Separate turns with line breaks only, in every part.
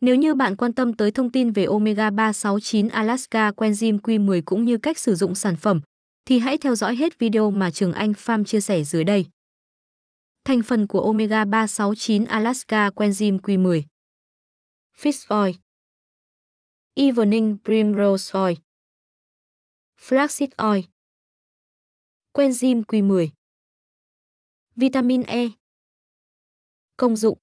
Nếu như bạn quan tâm tới thông tin về Omega 369 Alaska Coenzyme Q10 cũng như cách sử dụng sản phẩm, thì hãy theo dõi hết video mà Trường Anh Farm chia sẻ dưới đây. Thành phần của Omega 369 Alaska
Coenzyme Q10 Fish Oil Evening Primrose Oil Flaxseed Oil Coenzyme Q10 Vitamin E Công dụng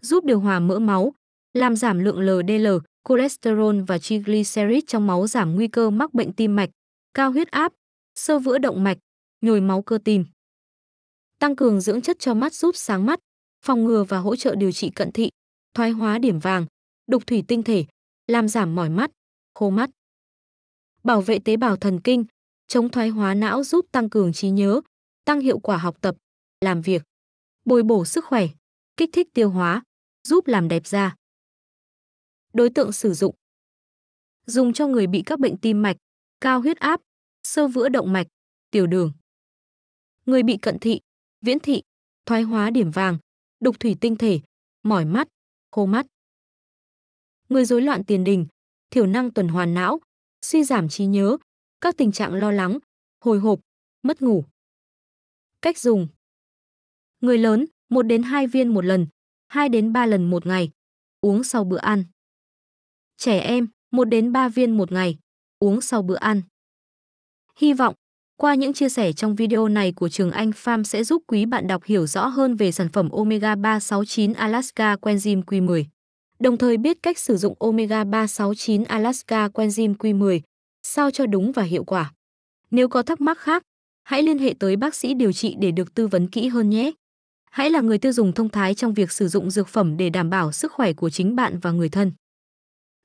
Giúp điều hòa mỡ máu, làm giảm lượng LDL, cholesterol và triglycerid trong máu giảm nguy cơ mắc bệnh tim mạch, cao huyết áp, sơ vữa động mạch, nhồi máu cơ tim. Tăng cường dưỡng chất cho mắt giúp sáng mắt, phòng ngừa và hỗ trợ điều trị cận thị, thoái hóa điểm vàng, đục thủy tinh thể, làm giảm mỏi mắt, khô mắt. Bảo vệ tế bào thần kinh, chống thoái hóa não giúp tăng cường trí nhớ, tăng hiệu quả học tập, làm việc, bồi bổ sức khỏe, kích thích tiêu
hóa, giúp làm đẹp da. Đối tượng sử dụng Dùng cho người bị các bệnh tim mạch, cao huyết áp, sơ vữa động mạch, tiểu đường. Người bị cận thị, viễn thị, thoái hóa điểm vàng, đục thủy tinh thể, mỏi mắt, khô mắt. Người rối loạn tiền đình, thiểu năng tuần hoàn não, suy giảm trí nhớ, các tình trạng lo lắng, hồi hộp, mất ngủ. Cách dùng Người lớn, 1 đến 2 viên một lần, 2 đến 3 lần một ngày, uống sau bữa ăn trẻ em 1 đến 3
viên một ngày, uống sau bữa ăn. Hy vọng, qua những chia sẻ trong video này của Trường Anh Farm sẽ giúp quý bạn đọc hiểu rõ hơn về sản phẩm Omega 369 Alaska Coenzyme Q10, đồng thời biết cách sử dụng Omega 369 Alaska Coenzyme Q10 sao cho đúng và hiệu quả. Nếu có thắc mắc khác, hãy liên hệ tới bác sĩ điều trị để được tư vấn kỹ hơn nhé. Hãy là người tiêu dùng thông thái trong việc sử dụng dược phẩm để đảm bảo sức khỏe của chính bạn và người thân.